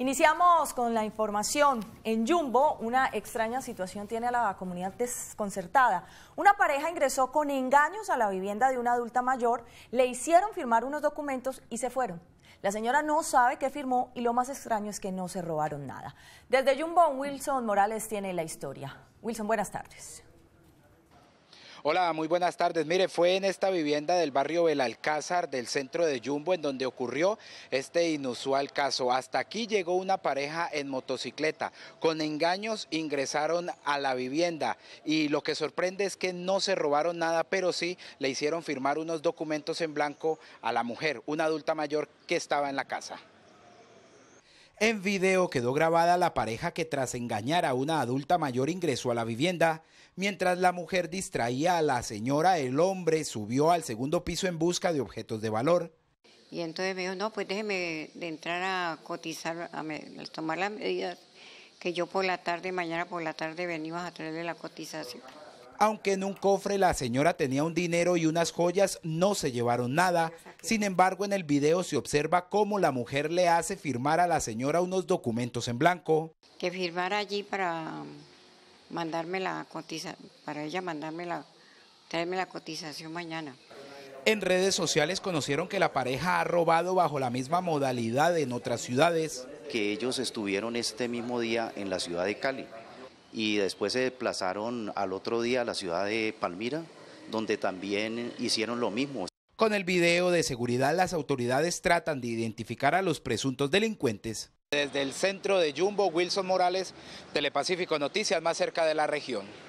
Iniciamos con la información. En Jumbo, una extraña situación tiene a la comunidad desconcertada. Una pareja ingresó con engaños a la vivienda de una adulta mayor, le hicieron firmar unos documentos y se fueron. La señora no sabe qué firmó y lo más extraño es que no se robaron nada. Desde Jumbo, Wilson Morales tiene la historia. Wilson, buenas tardes. Hola, muy buenas tardes. Mire, fue en esta vivienda del barrio Belalcázar del centro de Yumbo en donde ocurrió este inusual caso. Hasta aquí llegó una pareja en motocicleta. Con engaños ingresaron a la vivienda y lo que sorprende es que no se robaron nada, pero sí le hicieron firmar unos documentos en blanco a la mujer, una adulta mayor que estaba en la casa. En video quedó grabada la pareja que tras engañar a una adulta mayor ingresó a la vivienda. Mientras la mujer distraía a la señora, el hombre subió al segundo piso en busca de objetos de valor. Y entonces me dijo, no, pues déjeme de entrar a cotizar, a, tomar las medidas, que yo por la tarde, mañana por la tarde venimos a traerle la cotización. Aunque en un cofre la señora tenía un dinero y unas joyas, no se llevaron nada. Sin embargo, en el video se observa cómo la mujer le hace firmar a la señora unos documentos en blanco. Que firmar allí para mandarme la cotiza, para ella mandarme la, traerme la cotización mañana. En redes sociales conocieron que la pareja ha robado bajo la misma modalidad en otras ciudades. Que ellos estuvieron este mismo día en la ciudad de Cali y después se desplazaron al otro día a la ciudad de Palmira, donde también hicieron lo mismo. Con el video de seguridad, las autoridades tratan de identificar a los presuntos delincuentes. Desde el centro de Jumbo, Wilson Morales, Telepacífico Noticias, más cerca de la región.